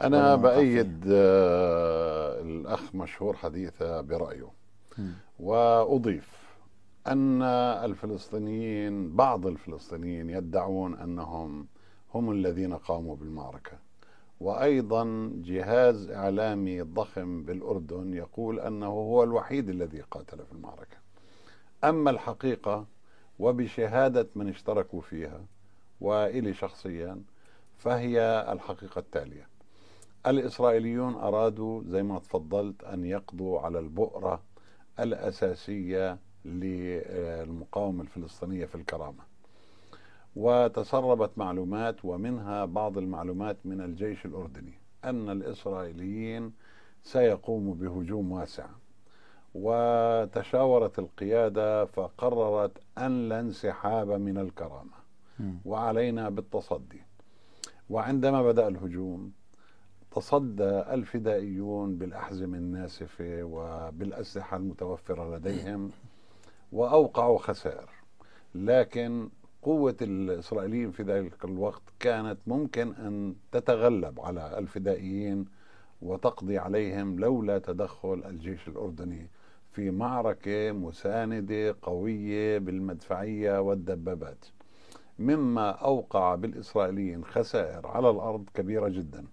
انا بايد آه، الاخ مشهور حديثه برايه واضيف ان الفلسطينيين بعض الفلسطينيين يدعون انهم هم الذين قاموا بالمعركه وايضا جهاز اعلامي ضخم بالاردن يقول انه هو الوحيد الذي قاتل في المعركه اما الحقيقه وبشهاده من اشتركوا فيها والي شخصيا فهي الحقيقه التاليه الإسرائيليون أرادوا زي ما تفضلت أن يقضوا على البؤرة الأساسية للمقاومة الفلسطينية في الكرامة وتسربت معلومات ومنها بعض المعلومات من الجيش الأردني أن الإسرائيليين سيقوموا بهجوم واسع وتشاورت القيادة فقررت أن لا انسحاب من الكرامة وعلينا بالتصدي وعندما بدأ الهجوم تصدى الفدائيون بالأحزمة الناسفة وبالأسلحة المتوفرة لديهم وأوقعوا خسائر لكن قوة الإسرائيليين في ذلك الوقت كانت ممكن أن تتغلب على الفدائيين وتقضي عليهم لولا تدخل الجيش الأردني في معركة مساندة قوية بالمدفعية والدبابات مما أوقع بالإسرائيليين خسائر على الأرض كبيرة جدا